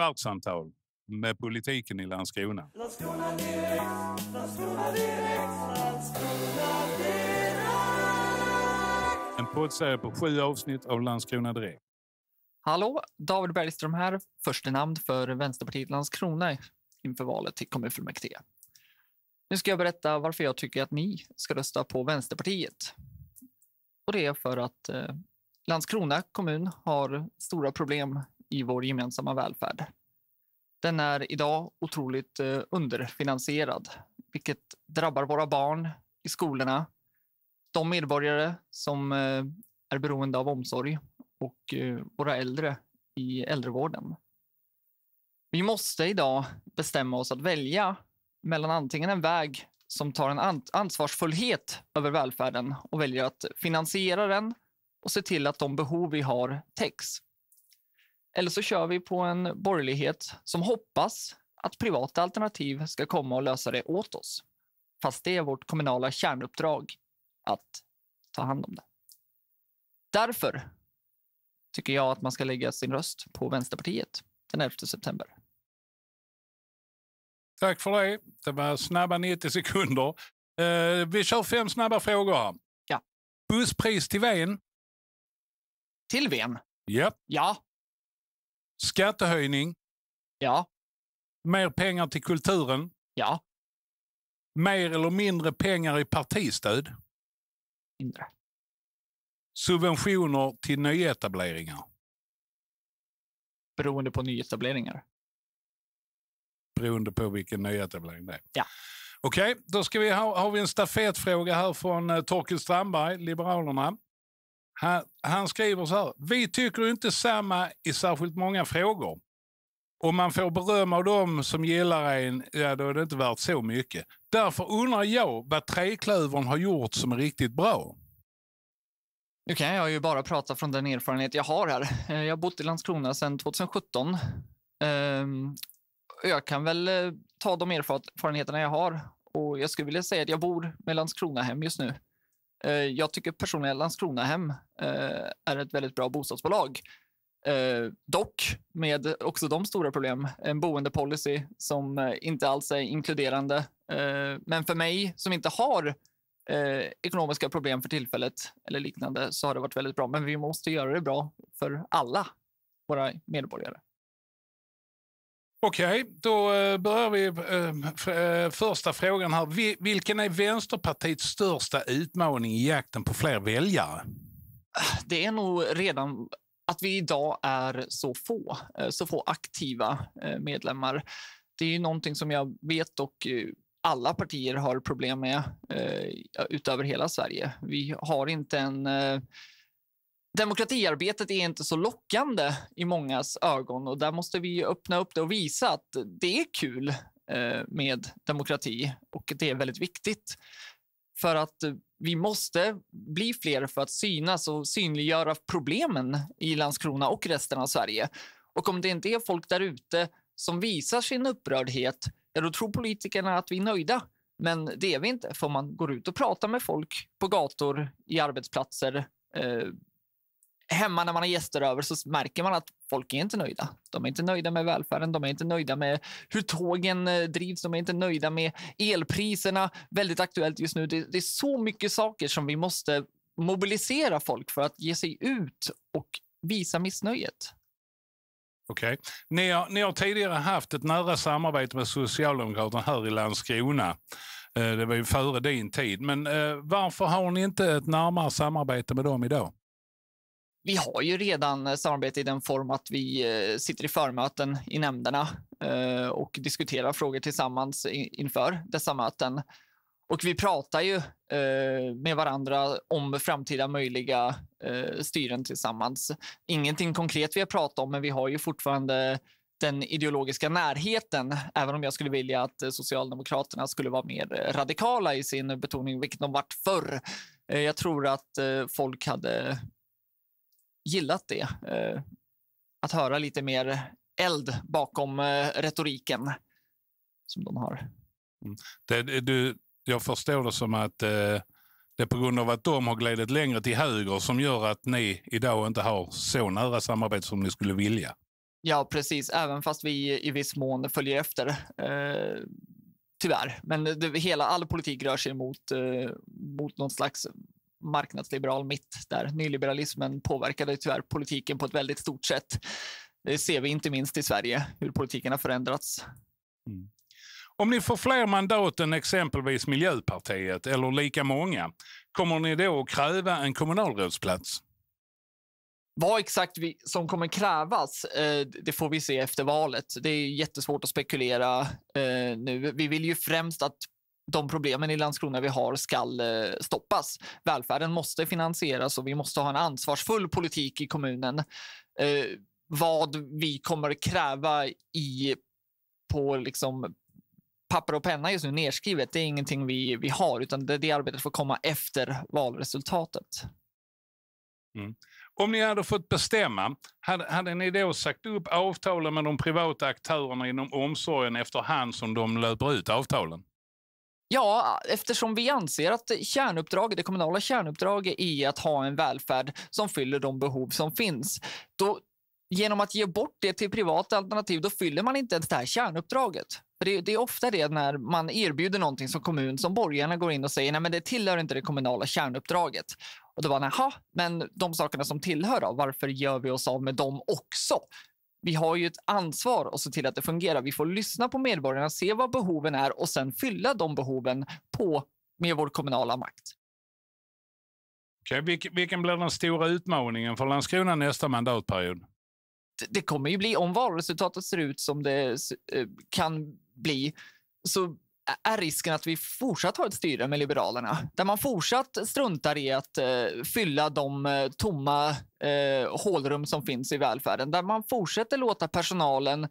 kvartssamtal med politiken i Landskrona. Landskrona direkt, Landskrona direkt, Landskrona direkt. En poddserie på sju avsnitt av Landskrona direkt. Hallå, David Bergström här, första namn för Vänsterpartiet Landskrona inför valet till kommunfullmäktige. Nu ska jag berätta varför jag tycker att ni ska rösta på Vänsterpartiet. Och det är för att eh, Landskrona kommun har stora problem i vår gemensamma välfärd. Den är idag otroligt eh, underfinansierad, vilket drabbar våra barn i skolorna, de medborgare som eh, är beroende av omsorg och eh, våra äldre i äldrevården. Vi måste idag bestämma oss att välja mellan antingen en väg som tar en ansvarsfullhet över välfärden och väljer att finansiera den och se till att de behov vi har täcks eller så kör vi på en borgerlighet som hoppas att privata alternativ ska komma och lösa det åt oss. Fast det är vårt kommunala kärnuppdrag att ta hand om det. Därför tycker jag att man ska lägga sin röst på Vänsterpartiet den 11 september. Tack för det. Det var snabba 90 sekunder. Eh, vi kör fem snabba frågor. Ja. Busspris till Ven? Till Ven? Yep. Ja. Skattehöjning. Ja. Mer pengar till kulturen. Ja. Mer eller mindre pengar i partistöd. Mindre. Subventioner till nyetableringar. Beroende på nyetableringar? Beroende på vilken nyetablering det är. Ja. Okej, okay, då ska vi ha, har vi en stafettfråga här från eh, Torkel Strandberg, Liberalerna. Han, han skriver så här. Vi tycker inte samma i särskilt många frågor. Om man får beröm av dem som gillar en, ja då är det inte värt så mycket. Därför undrar jag vad Treklövern har gjort som är riktigt bra. Nu kan jag ju bara prata från den erfarenhet jag har här. Eh, jag har bott i Landskrona sedan 2017. Ehm, jag kan väl eh, ta de erfarenheterna jag har och jag skulle vilja säga att jag bor med Landskrona hem just nu. Eh, jag tycker personligen Landskronahem eh, är ett väldigt bra bostadsbolag. Eh, dock med också de stora problem. En boendepolicy som inte alls är inkluderande. men för mig som inte har ekonomiska problem för tillfället eller liknande så har det varit väldigt bra. Men vi måste göra det bra för alla våra medborgare. Okej, okay, då eh, börjar vi eh, eh, första frågan här. Vilken är Vänsterpartiets största utmaning i jakten på fler väljare? Det är nog redan att vi idag är så få, så få aktiva medlemmar. Det är ju någonting som jag vet och alla partier har problem med utöver hela Sverige. Vi har inte en demokratiarbetet är inte så lockande i mångas ögon och där måste vi öppna upp det och visa att det är kul eh, med demokrati och det är väldigt viktigt. För att eh, vi måste bli fler för att synas och synliggöra problemen i Landskrona och resten av Sverige. Och om det inte är folk där ute som visar sin upprördhet, ja, då tror politikerna att vi är nöjda. Men det är vi inte, för man går ut och pratar med folk på gator, i arbetsplatser, eh, hemma när man har gäster över så märker man att folk är inte nöjda. De är inte nöjda med välfärden, de är inte nöjda med hur tågen eh, drivs, de är inte nöjda med elpriserna. Väldigt aktuellt just nu. Det, det är så mycket saker som vi måste mobilisera folk för att ge sig ut och visa missnöjet. Okej. Okay. Ni, har, ni har tidigare haft ett nära samarbete med Socialdemokraterna här i Landskrona. Eh, det var ju före din tid, men eh, varför har ni inte ett närmare samarbete med dem idag? vi har ju redan eh, samarbete i den form att vi eh, sitter i förmöten i nämnderna eh, och diskuterar frågor tillsammans inför dessa möten. Och vi pratar ju med varandra om framtida möjliga styren tillsammans. Ingenting konkret vi har pratat om, men vi har ju fortfarande den ideologiska närheten, även om jag skulle vilja att Socialdemokraterna skulle vara mer radikala i sin betoning, vilket de varit förr. Jag tror att folk hade gillat det. Eh, att höra lite mer eld bakom eh, retoriken som de har. Mm. Det, du, jag förstår det som att eh, det är på grund av att de har glidit längre till höger som gör att ni idag inte har så nära samarbete som ni skulle vilja. Ja, precis. Även fast vi i viss mån följer efter. Eh, tyvärr. Men det, hela, all politik rör sig mot, eh, mot någon slags marknadsliberal mitt där nyliberalismen påverkade tyvärr politiken på ett väldigt stort sätt. Det ser vi inte minst i Sverige, hur politiken har förändrats. Mm. Om ni får fler mandat än exempelvis Miljöpartiet eller lika många, kommer ni då att kräva en kommunalrådsplats? Vad exakt vi, som kommer krävas, eh, det får vi se efter valet. Det är jättesvårt att spekulera eh, nu. Vi vill ju främst att de problemen i Landskrona vi har skall eh, stoppas. Välfärden måste finansieras och vi måste ha en ansvarsfull politik i kommunen. Eh, vad vi kommer kräva i, på liksom papper och penna just nu nedskrivet, det är ingenting vi, vi har, utan det, det arbetet får komma efter valresultatet. Mm. Om ni hade fått bestämma, hade, hade ni då sagt upp avtalen med de privata aktörerna inom omsorgen efterhand som de löper ut avtalen? Ja, eftersom vi anser att kärnuppdraget, det kommunala kärnuppdraget är att ha en välfärd som fyller de behov som finns. Då, genom att ge bort det till privata alternativ, då fyller man inte ens det här kärnuppdraget. För det, det, är ofta det när man erbjuder någonting som kommun som borgarna går in och säger nej men det tillhör inte det kommunala kärnuppdraget. Och då bara, jaha, men de sakerna som tillhör då, varför gör vi oss av med dem också? vi har ju ett ansvar att se till att det fungerar. Vi får lyssna på medborgarna, se vad behoven är och sen fylla de behoven på, med vår kommunala makt. Okay, vilken blir den stora utmaningen för Landskrona nästa mandatperiod? Det kommer ju bli, om valresultatet ser ut som det eh, kan bli, så är risken att vi fortsatt har ett styre med Liberalerna där man fortsatt struntar i att eh, fylla de eh, tomma eh, hålrum som finns i välfärden. Där man fortsätter låta personalen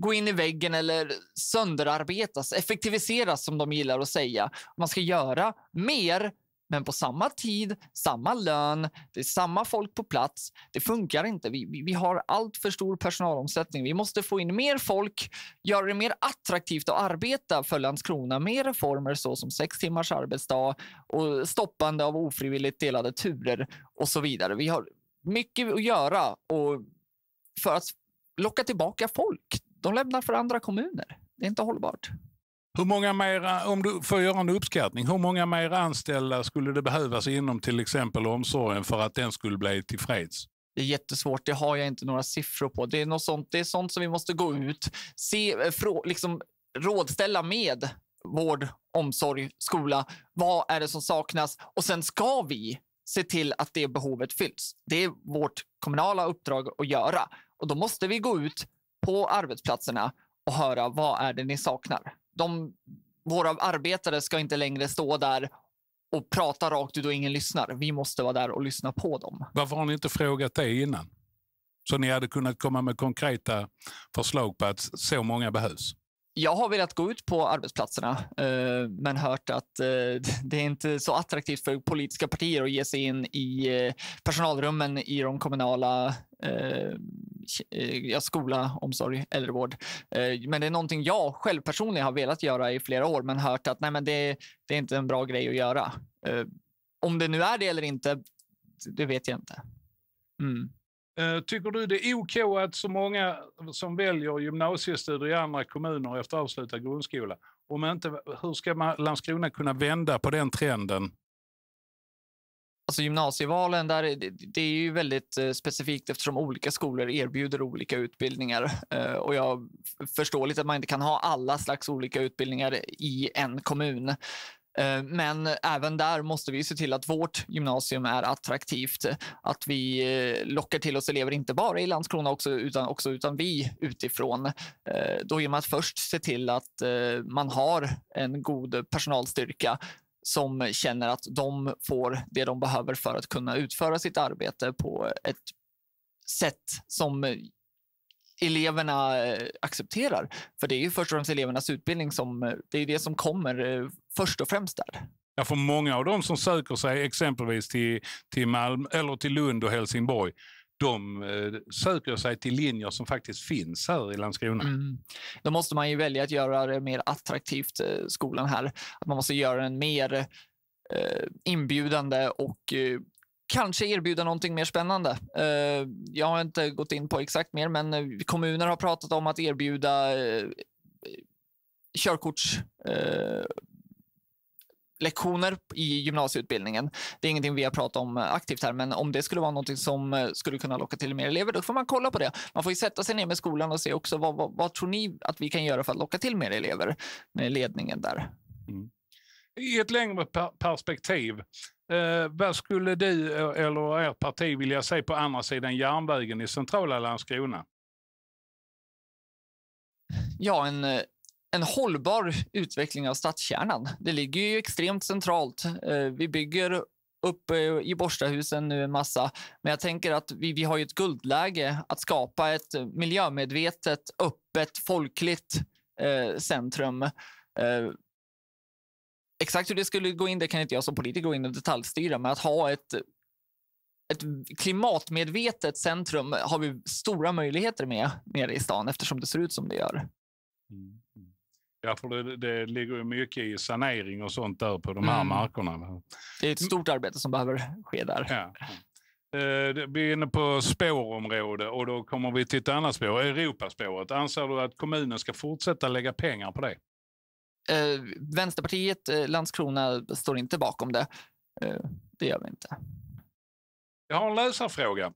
gå in i väggen eller sönderarbetas, effektiviseras som de gillar att säga. Man ska göra mer men på samma tid, samma lön, det är samma folk på plats. Det funkar inte. Vi, vi, vi har allt för stor personalomsättning. Vi måste få in mer folk, göra det mer attraktivt att arbeta för Landskrona Mer reformer såsom sex timmars arbetsdag och stoppande av ofrivilligt delade turer och så vidare. Vi har mycket att göra och för att locka tillbaka folk. De lämnar för andra kommuner. Det är inte hållbart. Hur många mer, om du får göra en uppskattning, hur många mer anställda skulle det behövas inom till exempel omsorgen för att den skulle bli tillfreds? Det är jättesvårt, det har jag inte några siffror på. Det är, något sånt, det är sånt som vi måste gå ut, se, eh, frå, liksom, rådställa med vård, omsorg, skola. Vad är det som saknas? Och sen ska vi se till att det behovet fylls. Det är vårt kommunala uppdrag att göra. Och då måste vi gå ut på arbetsplatserna och höra vad är det ni saknar? de, våra arbetare ska inte längre stå där och prata rakt ut och ingen lyssnar. Vi måste vara där och lyssna på dem. Varför har ni inte frågat det innan? Så ni hade kunnat komma med konkreta förslag på att så många behövs? Jag har velat gå ut på arbetsplatserna, eh, men hört att eh, det är inte så attraktivt för politiska partier att ge sig in i eh, personalrummen i de kommunala Eh, ja, skola, omsorg, äldrevård. Eh, men det är någonting jag själv personligen har velat göra i flera år, men hört att nej, men det, det är inte en bra grej att göra. Eh, om det nu är det eller inte, det vet jag inte. Mm. Tycker du det är OK att så många som väljer gymnasiestudier i andra kommuner efter avslutad grundskola, om inte, hur ska man, Landskrona kunna vända på den trenden? Alltså gymnasievalen, där, det är ju väldigt eh, specifikt eftersom olika skolor erbjuder olika utbildningar. Eh, och jag förstår lite att man inte kan ha alla slags olika utbildningar i en kommun. Eh, men även där måste vi se till att vårt gymnasium är attraktivt. Att vi lockar till oss elever, inte bara i Landskrona också, utan också utan vi utifrån. Då genom att först se till att man har en god personalstyrka som känner att de får det de behöver för att kunna utföra sitt arbete på ett sätt som eleverna eh, accepterar. För det är ju först och främst elevernas utbildning som, eh, det är det som kommer eh, först och främst där. Ja, för många av de som söker sig exempelvis till, till, Malmö, eller till Lund och Helsingborg de eh, söker sig till linjer som faktiskt finns här i Landskrona. Mm. Då måste man ju välja att göra det mer attraktivt, eh, skolan här. Att man måste göra den mer eh, inbjudande och kanske erbjuda någonting mer spännande. Jag har inte gått in på exakt mer, men kommuner har pratat om att erbjuda körkorts lektioner i gymnasieutbildningen. Det är ingenting vi har pratat om eh, aktivt här, men om det skulle vara något som eh, skulle kunna locka till mer elever, då får man kolla på det. Man får sätta sig ner med skolan och se också vad, vad, vad, tror ni att vi kan göra för att locka till mer elever med ledningen där. Mm. I ett längre perspektiv, eh, vad skulle du eh, eller ert parti vilja se på andra sidan järnvägen i centrala Landskrona? Ja, en en hållbar utveckling av stadskärnan. Det ligger ju extremt centralt. Eh, vi bygger uppe eh, i Borstahusen nu en massa. Men jag tänker att vi, vi har ju ett guldläge att skapa ett miljömedvetet, öppet, folkligt eh, centrum. Eh, exakt hur det skulle gå in, det kan inte jag som politiker gå in och detaljstyra, men att ha ett, ett klimatmedvetet centrum har vi stora möjligheter med nere i stan eftersom det ser ut som det gör. Mm. Ja, för det, det ligger ju mycket i sanering och sånt där på de här mm. markerna. Det är ett stort arbete som behöver ske där. Ja. Eh, vi är inne på spårområde och då kommer vi till ett annat spår, Europaspåret. Anser du att kommunen ska fortsätta lägga pengar på det? Eh, Vänsterpartiet, eh, Landskrona, står inte bakom det. Eh, det gör vi inte. Jag har en läsarfråga.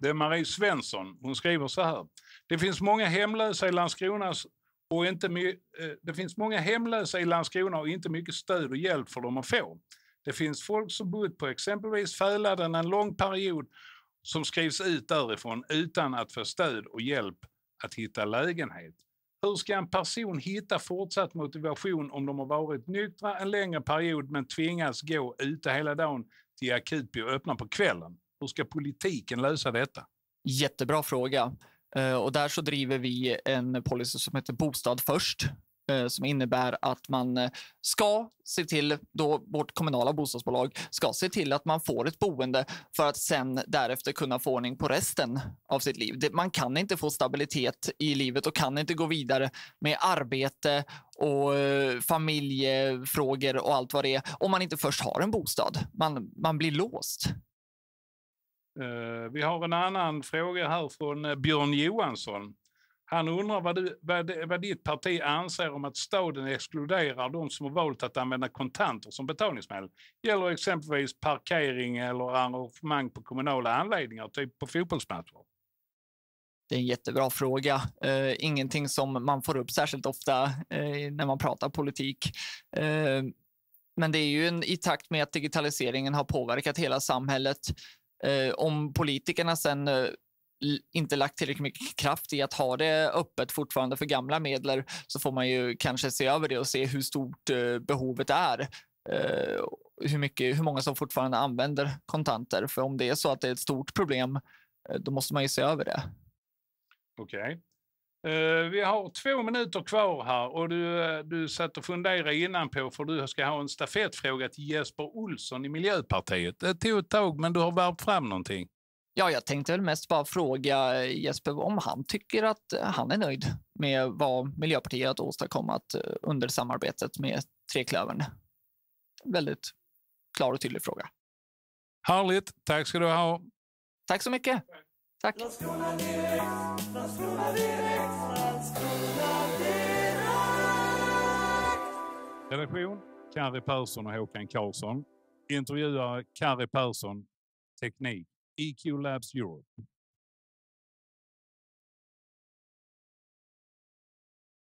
Det är Marie Svensson. Hon skriver så här. Det finns många hemlösa i Landskronas och inte eh, det finns många hemlösa i Landskrona och inte mycket stöd och hjälp för dem att få. Det finns folk som bott på exempelvis Fäladen en lång period som skrivs ut därifrån utan att få stöd och hjälp att hitta lägenhet. Hur ska en person hitta fortsatt motivation om de har varit nyktra en längre period men tvingas gå ute hela dagen till akutby och öppna på kvällen? Hur ska politiken lösa detta? Jättebra fråga. Eh, och där så driver vi en policy som heter Bostad först, eh, som innebär att man eh, ska se till, då vårt kommunala bostadsbolag ska se till att man får ett boende för att sen därefter kunna få ordning på resten av sitt liv. Man kan inte få stabilitet i livet och kan inte gå vidare med arbete och familjefrågor och allt vad det är om man inte först har en bostad. Man, man blir låst. Eh, vi har en annan fråga här från eh, Björn Johansson. Han undrar vad, du, vad, vad ditt parti anser om att staden exkluderar de som har valt att använda kontanter som betalningsmedel. Gäller exempelvis parkering eller arrangemang på kommunala anläggningar, typ på fotbollsmatcher. Det är en jättebra fråga. Eh, ingenting som man får upp särskilt ofta eh, när man pratar politik. Eh, men det är ju en, i takt med att digitaliseringen har påverkat hela samhället Eh, om politikerna sen eh, inte lagt tillräckligt mycket kraft i att ha det öppet fortfarande för gamla medel så får man ju kanske se över det och se hur stort eh, behovet är. Eh, hur, mycket, hur många som fortfarande använder kontanter. För om det är så att det är ett stort problem, eh, då måste man ju se över det. Okej. Okay. Eh, vi har två minuter kvar här och du, eh, du satt och funderade innan på för du ska ha en stafettfråga till Jesper Olsson i Miljöpartiet. Det tog ett tag, men du har värpt fram någonting. Ja, jag tänkte väl mest bara fråga eh, Jesper om han tycker att han är nöjd med vad Miljöpartiet har åstadkommit under samarbetet med Treklövern. Väldigt klar och tydlig fråga. Härligt. Tack ska du ha. Tack så mycket. Tack. Redaktion Kari Persson och Håkan Karlsson. Intervjuare Kari Persson, Teknik, EQ Labs Europe.